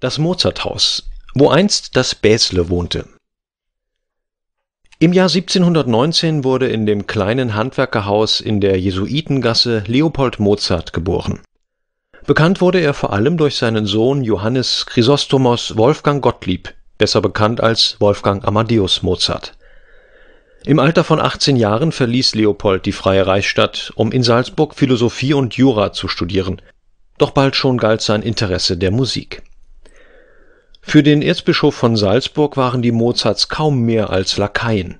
Das Mozarthaus, wo einst das Bäsle wohnte. Im Jahr 1719 wurde in dem kleinen Handwerkerhaus in der Jesuitengasse Leopold Mozart geboren. Bekannt wurde er vor allem durch seinen Sohn Johannes Chrysostomos Wolfgang Gottlieb, besser bekannt als Wolfgang Amadeus Mozart. Im Alter von 18 Jahren verließ Leopold die Freie Reichsstadt, um in Salzburg Philosophie und Jura zu studieren, doch bald schon galt sein Interesse der Musik. Für den Erzbischof von Salzburg waren die Mozarts kaum mehr als Lakaien.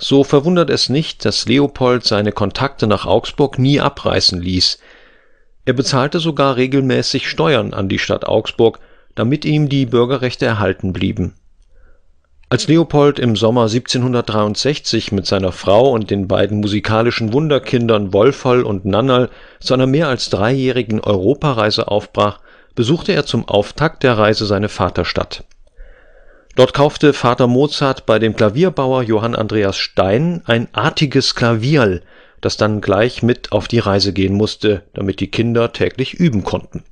So verwundert es nicht, dass Leopold seine Kontakte nach Augsburg nie abreißen ließ. Er bezahlte sogar regelmäßig Steuern an die Stadt Augsburg, damit ihm die Bürgerrechte erhalten blieben. Als Leopold im Sommer 1763 mit seiner Frau und den beiden musikalischen Wunderkindern Wolferl und Nannerl zu einer mehr als dreijährigen Europareise aufbrach, besuchte er zum Auftakt der Reise seine Vaterstadt. Dort kaufte Vater Mozart bei dem Klavierbauer Johann Andreas Stein ein artiges Klavierl, das dann gleich mit auf die Reise gehen musste, damit die Kinder täglich üben konnten.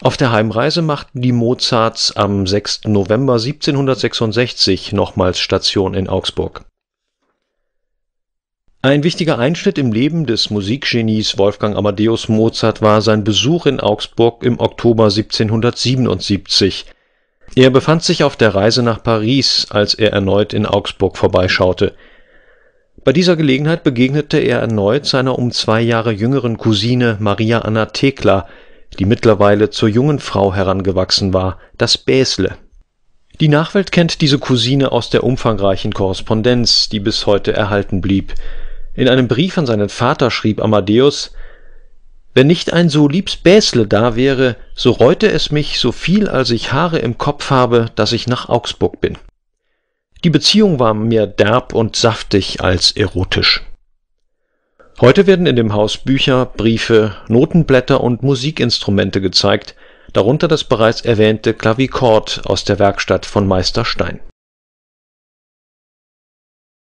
Auf der Heimreise machten die Mozarts am 6. November 1766 nochmals Station in Augsburg ein wichtiger Einschnitt im Leben des Musikgenies Wolfgang Amadeus Mozart war sein Besuch in Augsburg im Oktober 1777. Er befand sich auf der Reise nach Paris, als er erneut in Augsburg vorbeischaute. Bei dieser Gelegenheit begegnete er erneut seiner um zwei Jahre jüngeren Cousine Maria Anna Thekla, die mittlerweile zur jungen Frau herangewachsen war, das Bäsle. Die Nachwelt kennt diese Cousine aus der umfangreichen Korrespondenz, die bis heute erhalten blieb in einem Brief an seinen Vater schrieb Amadeus Wenn nicht ein so liebs Bäsle da wäre, so reute es mich so viel als ich Haare im Kopf habe, dass ich nach Augsburg bin. Die Beziehung war mehr derb und saftig als erotisch. Heute werden in dem Haus Bücher, Briefe, Notenblätter und Musikinstrumente gezeigt, darunter das bereits erwähnte Klavichord aus der Werkstatt von Meister Stein